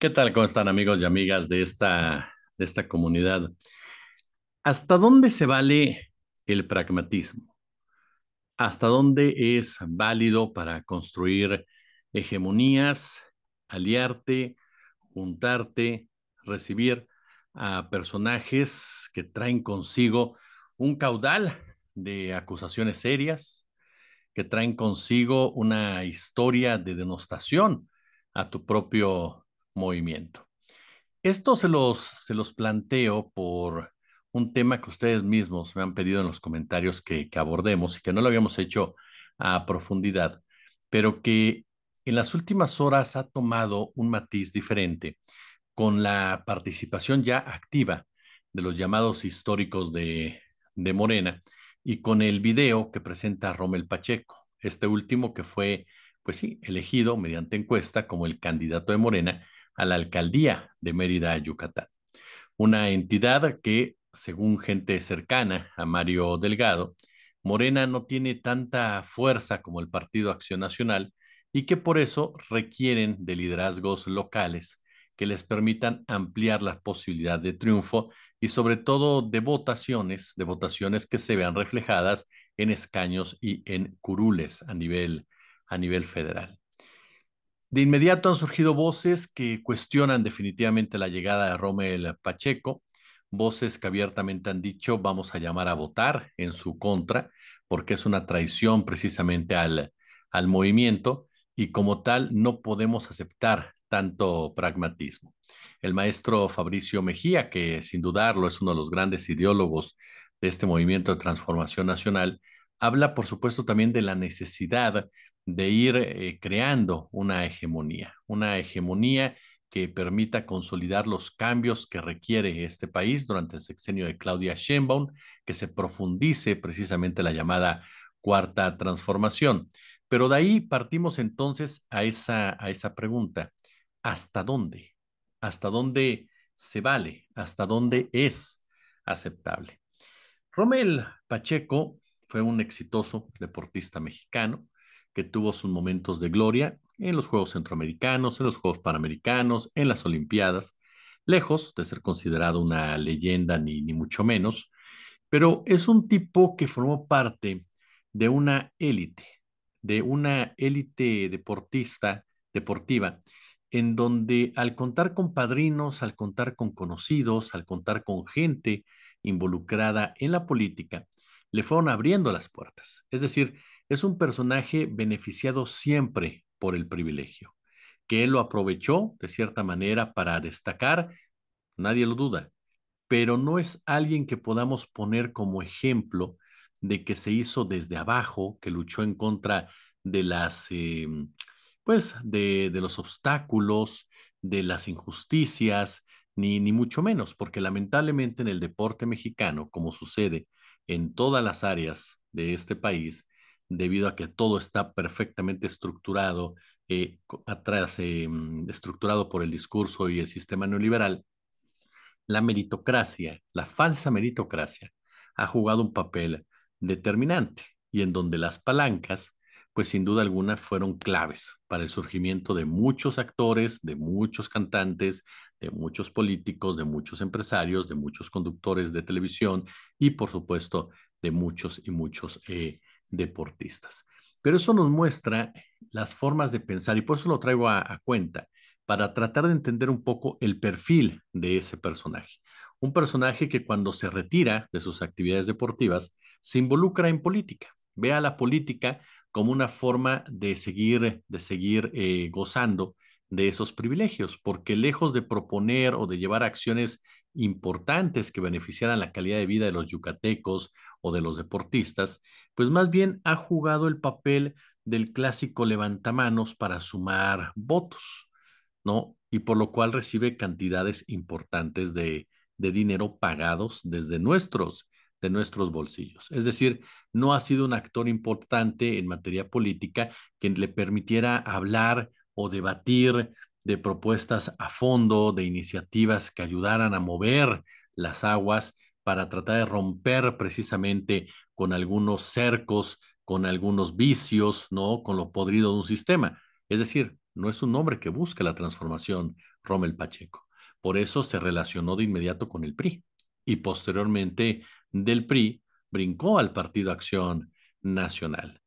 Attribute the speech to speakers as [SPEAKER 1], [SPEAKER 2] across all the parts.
[SPEAKER 1] ¿Qué tal? ¿Cómo están amigos y amigas de esta, de esta comunidad? ¿Hasta dónde se vale el pragmatismo? ¿Hasta dónde es válido para construir hegemonías, aliarte, juntarte, recibir a personajes que traen consigo un caudal de acusaciones serias, que traen consigo una historia de denostación a tu propio movimiento. Esto se los, se los planteo por un tema que ustedes mismos me han pedido en los comentarios que, abordemos y que no lo habíamos hecho a profundidad, pero que en las últimas horas ha tomado un matiz diferente con la participación ya activa de los llamados históricos de, de Morena y con el video que presenta Rommel Pacheco, este último que fue, pues sí, elegido mediante encuesta como el candidato de Morena a la alcaldía de Mérida, Yucatán. Una entidad que, según gente cercana a Mario Delgado, Morena no tiene tanta fuerza como el Partido Acción Nacional y que por eso requieren de liderazgos locales que les permitan ampliar la posibilidad de triunfo y sobre todo de votaciones, de votaciones que se vean reflejadas en escaños y en curules a nivel, a nivel federal. De inmediato han surgido voces que cuestionan definitivamente la llegada de Rommel Pacheco, voces que abiertamente han dicho vamos a llamar a votar en su contra, porque es una traición precisamente al, al movimiento y como tal no podemos aceptar tanto pragmatismo. El maestro Fabricio Mejía, que sin dudarlo es uno de los grandes ideólogos de este movimiento de transformación nacional, habla, por supuesto, también de la necesidad de ir eh, creando una hegemonía, una hegemonía que permita consolidar los cambios que requiere este país durante el sexenio de Claudia Sheinbaum, que se profundice precisamente la llamada cuarta transformación. Pero de ahí partimos entonces a esa, a esa pregunta, ¿hasta dónde? ¿Hasta dónde se vale? ¿Hasta dónde es aceptable? Romel Pacheco fue un exitoso deportista mexicano que tuvo sus momentos de gloria en los Juegos Centroamericanos, en los Juegos Panamericanos, en las Olimpiadas, lejos de ser considerado una leyenda ni, ni mucho menos, pero es un tipo que formó parte de una élite, de una élite deportista, deportiva, en donde al contar con padrinos, al contar con conocidos, al contar con gente involucrada en la política, le fueron abriendo las puertas. Es decir, es un personaje beneficiado siempre por el privilegio, que él lo aprovechó de cierta manera para destacar, nadie lo duda, pero no es alguien que podamos poner como ejemplo de que se hizo desde abajo, que luchó en contra de las, eh, pues, de, los obstáculos, de las injusticias, ni, ni mucho menos, porque lamentablemente en el deporte mexicano, como sucede en todas las áreas de este país, debido a que todo está perfectamente estructurado, eh, atrás, eh, mm, estructurado por el discurso y el sistema neoliberal, la meritocracia, la falsa meritocracia, ha jugado un papel determinante y en donde las palancas, pues sin duda alguna, fueron claves para el surgimiento de muchos actores, de muchos cantantes, de muchos políticos, de muchos empresarios, de muchos conductores de televisión y por supuesto de muchos y muchos eh, deportistas. Pero eso nos muestra las formas de pensar y por eso lo traigo a, cuenta, para tratar de entender un poco el perfil de ese personaje. Un personaje que cuando se retira de sus actividades deportivas se involucra en política, ve a la política como una forma de seguir, de seguir eh, gozando de esos privilegios, porque lejos de proponer o de llevar acciones importantes que beneficiaran la calidad de vida de los yucatecos o de los deportistas, pues más bien ha jugado el papel del clásico levantamanos para sumar votos, ¿no? Y por lo cual recibe cantidades importantes de, dinero pagados desde nuestros, de nuestros bolsillos. Es decir, no ha sido un actor importante en materia política que le permitiera hablar o debatir de propuestas a fondo, de iniciativas que ayudaran a mover las aguas para tratar de romper precisamente con algunos cercos, con algunos vicios, ¿no? Con lo podrido de un sistema. Es decir, no es un hombre que busca la transformación, Rommel Pacheco. Por eso se relacionó de inmediato con el PRI y posteriormente del PRI brincó al Partido Acción Nacional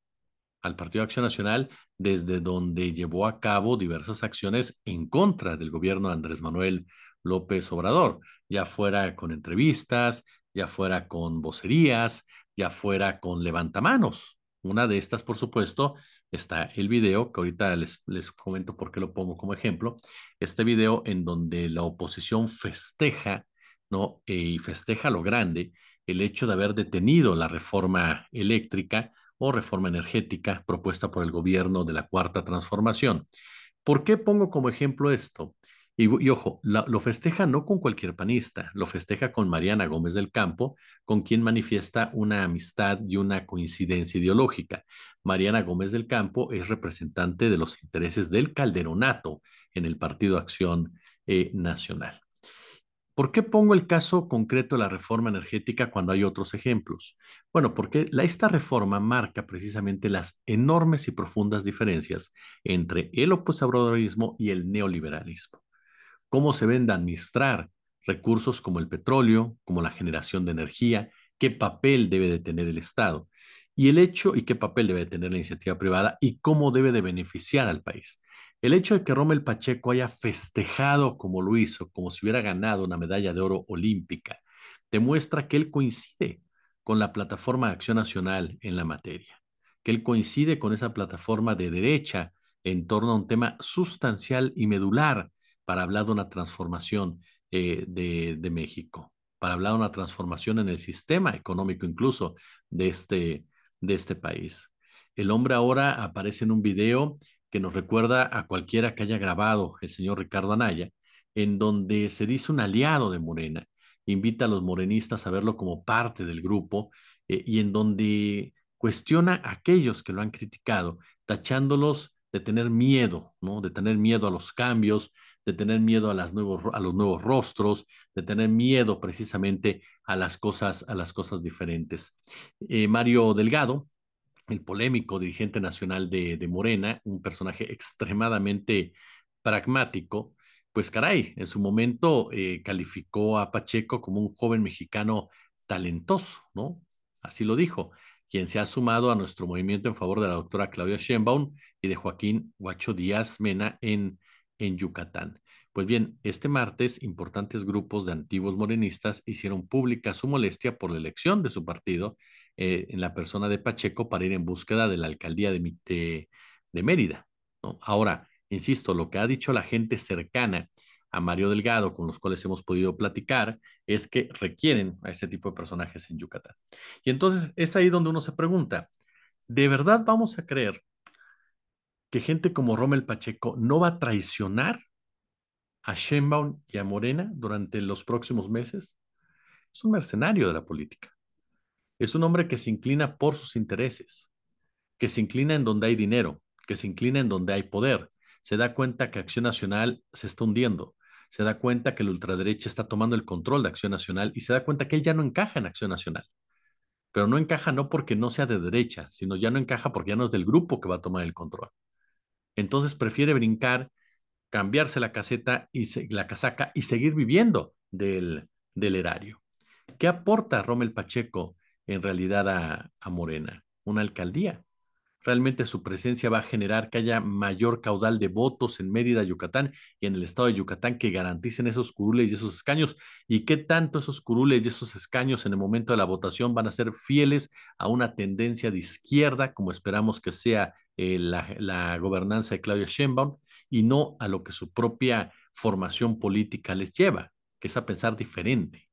[SPEAKER 1] al Partido Acción Nacional desde donde llevó a cabo diversas acciones en contra del gobierno de Andrés Manuel López Obrador, ya fuera con entrevistas, ya fuera con vocerías, ya fuera con levantamanos. Una de estas, por supuesto, está el video, que ahorita les, les comento por qué lo pongo como ejemplo, este video en donde la oposición festeja, ¿no? Eh, y festeja lo grande el hecho de haber detenido la reforma eléctrica o reforma energética propuesta por el gobierno de la Cuarta Transformación. ¿Por qué pongo como ejemplo esto? Y, ojo, lo festeja no con cualquier panista, lo festeja con Mariana Gómez del Campo, con quien manifiesta una amistad y una coincidencia ideológica. Mariana Gómez del Campo es representante de los intereses del Calderonato en el Partido Acción eh, Nacional. ¿Por qué pongo el caso concreto de la reforma energética cuando hay otros ejemplos? Bueno, porque esta reforma marca precisamente las enormes y profundas diferencias entre el oposibradorismo y el neoliberalismo. Cómo se ven de administrar recursos como el petróleo, como la generación de energía, qué papel debe de tener el Estado y el hecho y qué papel debe de tener la iniciativa privada y cómo debe de beneficiar al país. El hecho de que Rommel Pacheco haya festejado como lo hizo, como si hubiera ganado una medalla de oro olímpica, demuestra que él coincide con la plataforma de acción nacional en la materia, que él coincide con esa plataforma de derecha en torno a un tema sustancial y medular para hablar de una transformación eh, de, México, para hablar de una transformación en el sistema económico incluso de este, de este país. El hombre ahora aparece en un video que nos recuerda a cualquiera que haya grabado el señor Ricardo Anaya, en donde se dice un aliado de Morena, invita a los morenistas a verlo como parte del grupo eh, y en donde cuestiona a aquellos que lo han criticado, tachándolos de tener miedo, ¿no? De tener miedo a los cambios, de tener miedo a, nuevos, a los nuevos rostros, de tener miedo precisamente a las cosas, a las cosas diferentes. Eh, Mario Delgado, el polémico dirigente nacional de, Morena, un personaje extremadamente pragmático, pues caray, en su momento eh, calificó a Pacheco como un joven mexicano talentoso, ¿no? Así lo dijo, quien se ha sumado a nuestro movimiento en favor de la doctora Claudia Sheinbaum y de Joaquín Guacho Díaz Mena en, en Yucatán. Pues bien, este martes importantes grupos de antiguos morenistas hicieron pública su molestia por la elección de su partido eh, en la persona de Pacheco para ir en búsqueda de la alcaldía de, Mérida. Ahora, insisto, lo que ha dicho la gente cercana a Mario Delgado, con los cuales hemos podido platicar, es que requieren a este tipo de personajes en Yucatán. Y entonces es ahí donde uno se pregunta, ¿de verdad vamos a creer que gente como Rommel Pacheco no va a traicionar a Sheinbaum y a Morena durante los próximos meses? Es un mercenario de la política. Es un hombre que se inclina por sus intereses, que se inclina en donde hay dinero, que se inclina en donde hay poder. Se da cuenta que Acción Nacional se está hundiendo, se da cuenta que la ultraderecha está tomando el control de Acción Nacional y se da cuenta que él ya no encaja en Acción Nacional. Pero no encaja no porque no sea de derecha, sino ya no encaja porque ya no es del grupo que va a tomar el control. Entonces prefiere brincar cambiarse la, caseta y la casaca y seguir viviendo del, del erario. ¿Qué aporta Rommel Pacheco en realidad a, a Morena? Una alcaldía. Realmente su presencia va a generar que haya mayor caudal de votos en Mérida, Yucatán y en el estado de Yucatán que garanticen esos curules y esos escaños. ¿Y qué tanto esos curules y esos escaños en el momento de la votación van a ser fieles a una tendencia de izquierda como esperamos que sea eh, la, gobernanza de Claudia Sheinbaum y no a lo que su propia formación política les lleva, que es a pensar diferente.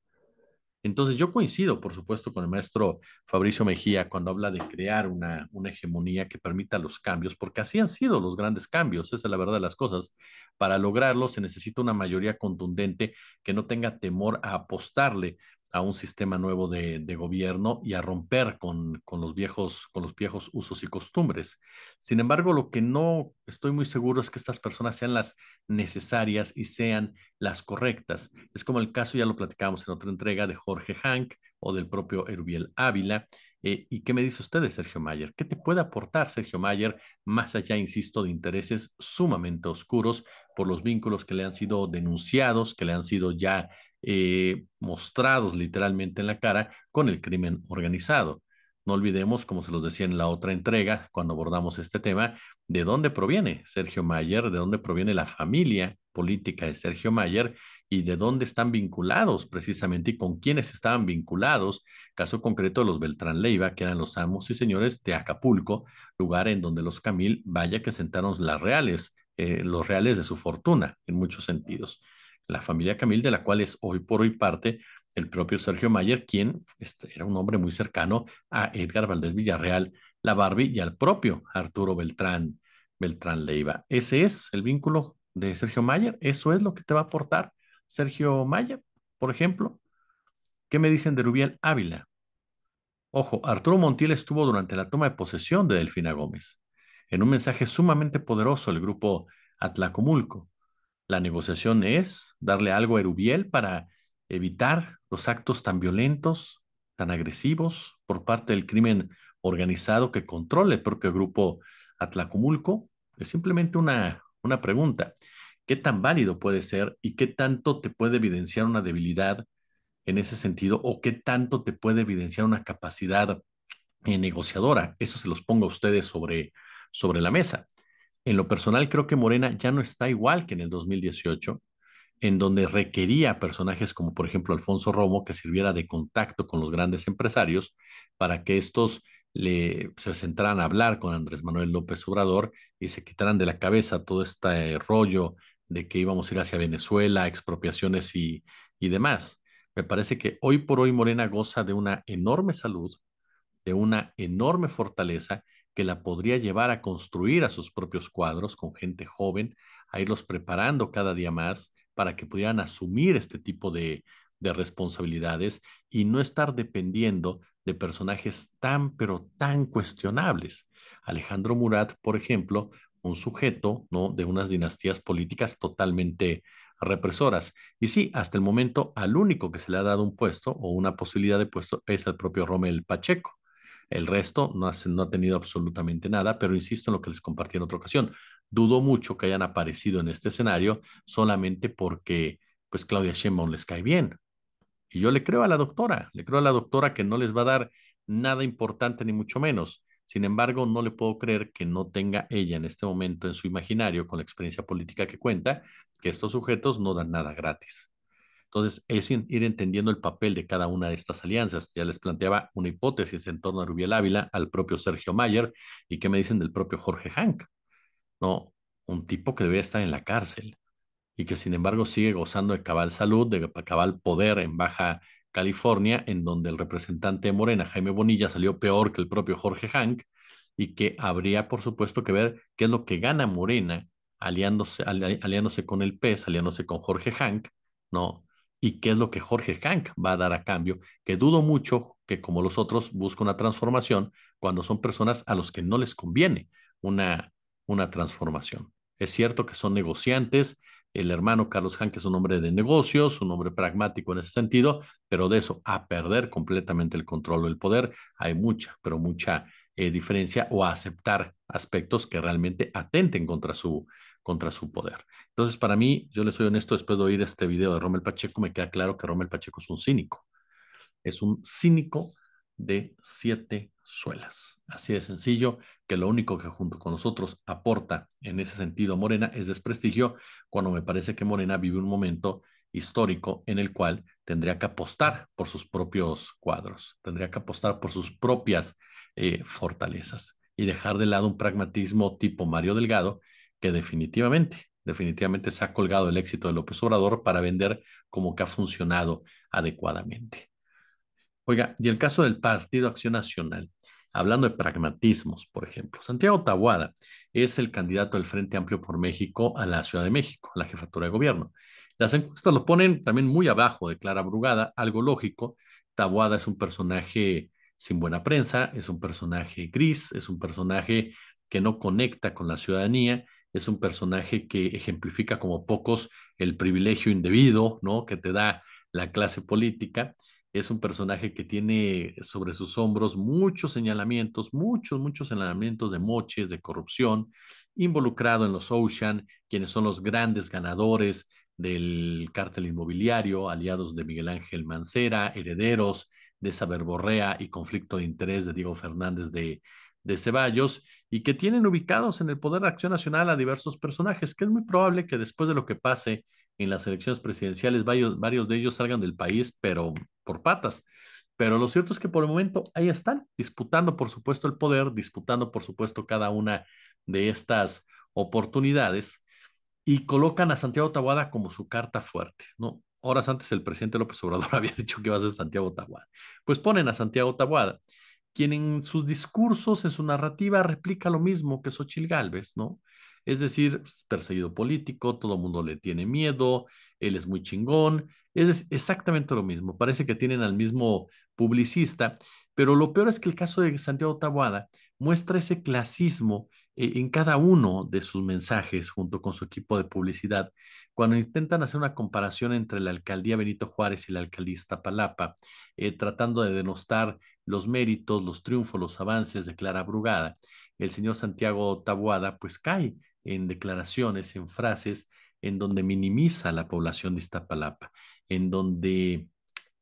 [SPEAKER 1] Entonces yo coincido, por supuesto, con el maestro Fabricio Mejía cuando habla de crear una, una hegemonía que permita los cambios, porque así han sido los grandes cambios, esa es la verdad de las cosas. Para lograrlo se necesita una mayoría contundente que no tenga temor a apostarle a un sistema nuevo de, gobierno y a romper con, con, los viejos, con los viejos usos y costumbres. Sin embargo, lo que no estoy muy seguro es que estas personas sean las necesarias y sean las correctas. Es como el caso, ya lo platicábamos en otra entrega, de Jorge Hank o del propio Erubiel Ávila. Eh, ¿Y qué me dice usted Sergio Mayer? ¿Qué te puede aportar Sergio Mayer, más allá, insisto, de intereses sumamente oscuros por los vínculos que le han sido denunciados, que le han sido ya eh, mostrados literalmente en la cara con el crimen organizado. No olvidemos, como se los decía en la otra entrega, cuando abordamos este tema, de dónde proviene Sergio Mayer, de dónde proviene la familia política de Sergio Mayer y de dónde están vinculados precisamente y con quiénes estaban vinculados, caso concreto de los Beltrán Leiva, que eran los amos y señores de Acapulco, lugar en donde los Camil, vaya que sentaron las reales, eh, los reales de su fortuna en muchos sentidos la familia Camil, de la cual es hoy por hoy parte el propio Sergio Mayer, quien este, era un hombre muy cercano a Edgar Valdés Villarreal, la Barbie y al propio Arturo Beltrán, Beltrán Leiva. Ese es el vínculo de Sergio Mayer, eso es lo que te va a aportar Sergio Mayer, por ejemplo. ¿Qué me dicen de Rubiel Ávila? Ojo, Arturo Montiel estuvo durante la toma de posesión de Delfina Gómez. En un mensaje sumamente poderoso, el grupo Atlacomulco la negociación es darle algo a Erubiel para evitar los actos tan violentos, tan agresivos por parte del crimen organizado que controla el propio grupo Atlacomulco. Es simplemente una, una pregunta. ¿Qué tan válido puede ser y qué tanto te puede evidenciar una debilidad en ese sentido o qué tanto te puede evidenciar una capacidad negociadora? Eso se los pongo a ustedes sobre, sobre la mesa. En lo personal, creo que Morena ya no está igual que en el 2018, en donde requería personajes como, por ejemplo, Alfonso Romo, que sirviera de contacto con los grandes empresarios para que estos se sentaran a hablar con Andrés Manuel López Obrador y se quitaran de la cabeza todo este eh, rollo de que íbamos a ir hacia Venezuela, expropiaciones y demás. Me parece que hoy por hoy Morena goza de una enorme salud, de una enorme fortaleza que la podría llevar a construir a sus propios cuadros con gente joven, a irlos preparando cada día más para que pudieran asumir este tipo de, responsabilidades y no estar dependiendo de personajes tan, pero tan cuestionables. Alejandro Murat, por ejemplo, un sujeto ¿no? de unas dinastías políticas totalmente represoras. Y sí, hasta el momento al único que se le ha dado un puesto o una posibilidad de puesto es el propio Romel Pacheco. El resto no, ha tenido absolutamente nada, pero insisto en lo que les compartí en otra ocasión. Dudo mucho que hayan aparecido en este escenario solamente porque pues Claudia Sheinbaum les cae bien. Y yo le creo a la doctora, le creo a la doctora que no les va a dar nada importante ni mucho menos. Sin embargo, no le puedo creer que no tenga ella en este momento en su imaginario, con la experiencia política que cuenta, que estos sujetos no dan nada gratis. Entonces, es ir entendiendo el papel de cada una de estas alianzas. Ya les planteaba una hipótesis en torno a Rubiel Ávila, al propio Sergio Mayer, y qué me dicen del propio Jorge Hank. No, un tipo que debería estar en la cárcel y que sin embargo sigue gozando de cabal salud, de cabal poder en Baja California, en donde el representante de Morena, Jaime Bonilla, salió peor que el propio Jorge Hank, y que habría, por supuesto, que ver qué es lo que gana Morena aliándose, aliándose con el PES, aliándose con Jorge Hank, ¿no? y qué es lo que Jorge Hank va a dar a cambio, que dudo mucho que como los otros busque una transformación cuando son personas a los que no les conviene una, una transformación. Es cierto que son negociantes, el hermano Carlos Hank es un hombre de negocios, un hombre pragmático en ese sentido, pero de eso a perder completamente el control o el poder, hay mucha, pero mucha eh, diferencia o a aceptar aspectos que realmente atenten contra su contra su poder. Entonces, para mí, yo le soy honesto, después de oír este video de Rommel Pacheco, me queda claro que Rommel Pacheco es un cínico. Es un cínico de siete suelas. Así de sencillo, que lo único que junto con nosotros aporta en ese sentido Morena es desprestigio, cuando me parece que Morena vive un momento histórico en el cual tendría que apostar por sus propios cuadros, tendría que apostar por sus propias eh, fortalezas y dejar de lado un pragmatismo tipo Mario Delgado que definitivamente, definitivamente se ha colgado el éxito de López Obrador para vender como que ha funcionado adecuadamente. Oiga, y el caso del Partido Acción Nacional, hablando de pragmatismos, por ejemplo, Santiago Tabuada es el candidato del Frente Amplio por México a la Ciudad de México, a la jefatura de gobierno. Las encuestas lo ponen también muy abajo de Clara Brugada, algo lógico. Tabuada es un personaje sin buena prensa, es un personaje gris, es un personaje que no conecta con la ciudadanía es un personaje que ejemplifica como pocos el privilegio indebido, ¿no? Que te da la clase política. Es un personaje que tiene sobre sus hombros muchos señalamientos, muchos, muchos señalamientos de moches, de corrupción, involucrado en los Ocean, quienes son los grandes ganadores del cártel inmobiliario, aliados de Miguel Ángel Mancera, herederos de esa verborrea y conflicto de interés de Diego Fernández de, de Ceballos y que tienen ubicados en el Poder de Acción Nacional a diversos personajes, que es muy probable que después de lo que pase en las elecciones presidenciales varios, de ellos salgan del país, pero por patas. Pero lo cierto es que por el momento ahí están, disputando por supuesto el poder, disputando por supuesto cada una de estas oportunidades y colocan a Santiago Tabuada como su carta fuerte, ¿no? Horas antes el presidente López Obrador había dicho que iba a ser Santiago Tabuada. Pues ponen a Santiago Tabuada quien en sus discursos, en su narrativa, replica lo mismo que Xochil Gálvez, ¿no? Es decir, pues, perseguido político, todo el mundo le tiene miedo, él es muy chingón, es exactamente lo mismo, parece que tienen al mismo publicista, pero lo peor es que el caso de Santiago Taboada muestra ese clasismo eh, en cada uno de sus mensajes junto con su equipo de publicidad, cuando intentan hacer una comparación entre la alcaldía Benito Juárez y la alcaldía Iztapalapa, eh, tratando de denostar los méritos, los triunfos, los avances de Clara Brugada, el señor Santiago Tabuada pues cae en declaraciones, en frases en donde minimiza la población de Iztapalapa, en donde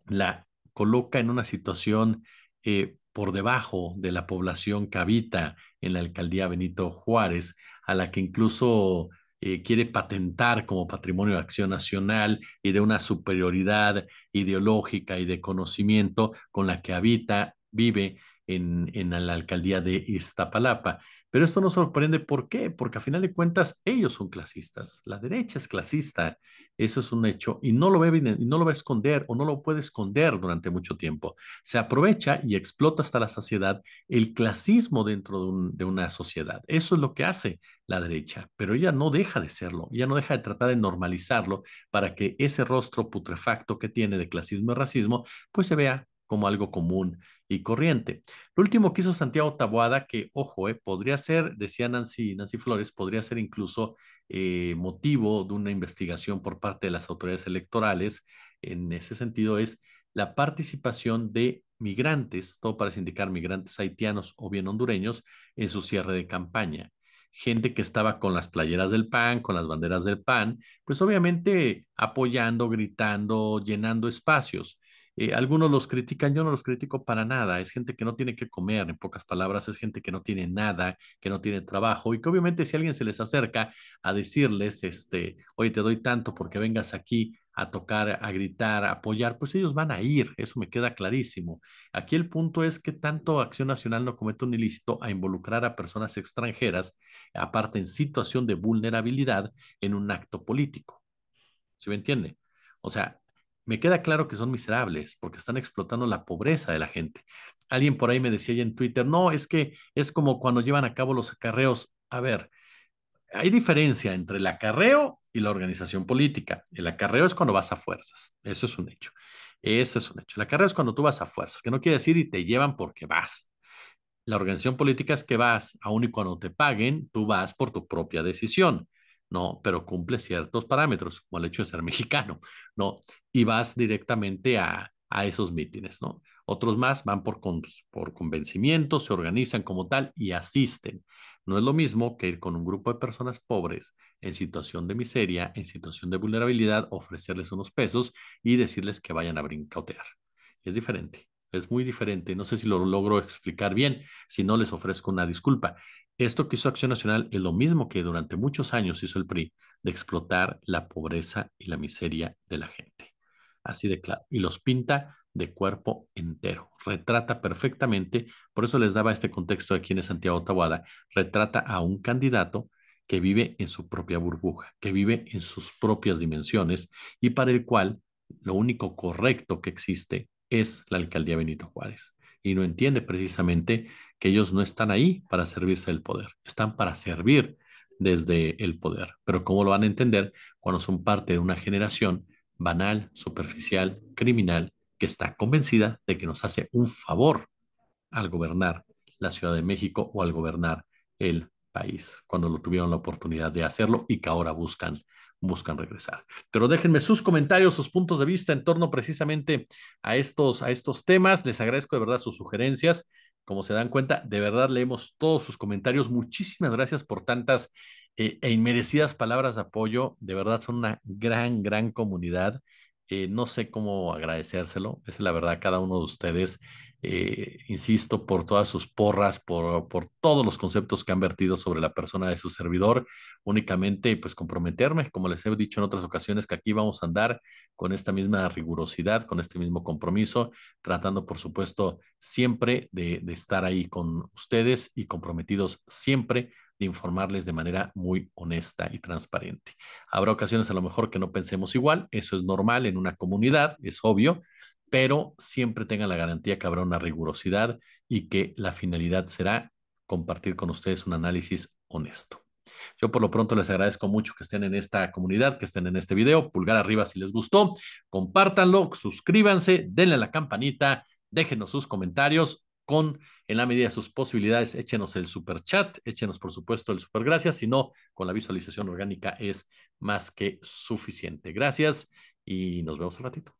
[SPEAKER 1] la coloca en una situación eh, por debajo de la población que habita en la alcaldía Benito Juárez, a la que incluso eh, quiere patentar como patrimonio de acción nacional y de una superioridad ideológica y de conocimiento con la que habita, vive en, la alcaldía de Iztapalapa. Pero esto nos sorprende, ¿por qué? Porque a final de cuentas ellos son clasistas, la derecha es clasista, eso es un hecho y no lo va a, no lo va a esconder o no lo puede esconder durante mucho tiempo. Se aprovecha y explota hasta la saciedad el clasismo dentro de, de una sociedad. Eso es lo que hace la derecha, pero ella no deja de serlo, ella no deja de tratar de normalizarlo para que ese rostro putrefacto que tiene de clasismo y racismo pues se vea como algo común y corriente. Lo último que hizo Santiago Taboada, que ojo, eh, podría ser, decía Nancy, Nancy Flores, podría ser incluso eh, motivo de una investigación por parte de las autoridades electorales, en ese sentido es la participación de migrantes, todo para indicar migrantes haitianos o bien hondureños, en su cierre de campaña. Gente que estaba con las playeras del PAN, con las banderas del PAN, pues obviamente apoyando, gritando, llenando espacios. Eh, algunos los critican, yo no los critico para nada. Es gente que no tiene que comer, en pocas palabras, es gente que no tiene nada, que no tiene trabajo y que obviamente si alguien se les acerca a decirles, este, oye, te doy tanto porque vengas aquí a tocar, a gritar, a apoyar, pues ellos van a ir, eso me queda clarísimo. Aquí el punto es que tanto Acción Nacional no comete un ilícito a involucrar a personas extranjeras, aparte en situación de vulnerabilidad, en un acto político. ¿Sí me entiende? O sea, me queda claro que son miserables porque están explotando la pobreza de la gente. Alguien por ahí me decía en Twitter, no, es que es como cuando llevan a cabo los acarreos. A ver, hay diferencia entre el acarreo y la organización política. El acarreo es cuando vas a fuerzas, eso es un hecho. Eso es un hecho. El acarreo es cuando tú vas a fuerzas, que no quiere decir y te llevan porque vas. La organización política es que vas, aun y cuando te paguen, tú vas por tu propia decisión. ¿no? Pero cumple ciertos parámetros, como el hecho de ser mexicano, ¿no? Y vas directamente a, esos mítines, ¿no? Otros más van por, por convencimiento, se organizan como tal y asisten. No es lo mismo que ir con un grupo de personas pobres en situación de miseria, en situación de vulnerabilidad, ofrecerles unos pesos y decirles que vayan a brincotear. Es diferente. Es muy diferente. No sé si lo logro explicar bien. Si no, les ofrezco una disculpa. Esto que hizo Acción Nacional es lo mismo que durante muchos años hizo el PRI, de explotar la pobreza y la miseria de la gente. Así de claro. Y los pinta de cuerpo entero. Retrata perfectamente, por eso les daba este contexto aquí en Santiago Tabuada retrata a un candidato que vive en su propia burbuja, que vive en sus propias dimensiones y para el cual lo único correcto que existe es la alcaldía Benito Juárez y no entiende precisamente que ellos no están ahí para servirse del poder, están para servir desde el poder. Pero ¿cómo lo van a entender cuando son parte de una generación banal, superficial, criminal, que está convencida de que nos hace un favor al gobernar la Ciudad de México o al gobernar el país cuando lo tuvieron la oportunidad de hacerlo y que ahora buscan, buscan regresar. Pero déjenme sus comentarios, sus puntos de vista en torno precisamente a estos, a estos temas. Les agradezco de verdad sus sugerencias. Como se dan cuenta, de verdad leemos todos sus comentarios. Muchísimas gracias por tantas eh, e inmerecidas palabras de apoyo. De verdad son una gran, gran comunidad. Eh, no sé cómo agradecérselo, es la verdad, cada uno de ustedes eh, insisto, por todas sus porras, por, todos los conceptos que han vertido sobre la persona de su servidor, únicamente pues comprometerme, como les he dicho en otras ocasiones, que aquí vamos a andar con esta misma rigurosidad, con este mismo compromiso, tratando por supuesto siempre de, de estar ahí con ustedes y comprometidos siempre de informarles de manera muy honesta y transparente. Habrá ocasiones a lo mejor que no pensemos igual, eso es normal en una comunidad, es obvio, pero siempre tengan la garantía que habrá una rigurosidad y que la finalidad será compartir con ustedes un análisis honesto. Yo por lo pronto les agradezco mucho que estén en esta comunidad, que estén en este video. Pulgar arriba si les gustó, compártanlo, suscríbanse, denle a la campanita, déjenos sus comentarios con, en la medida de sus posibilidades, échenos el super chat, échenos por supuesto el super gracias, si no, con la visualización orgánica es más que suficiente. Gracias y nos vemos un ratito.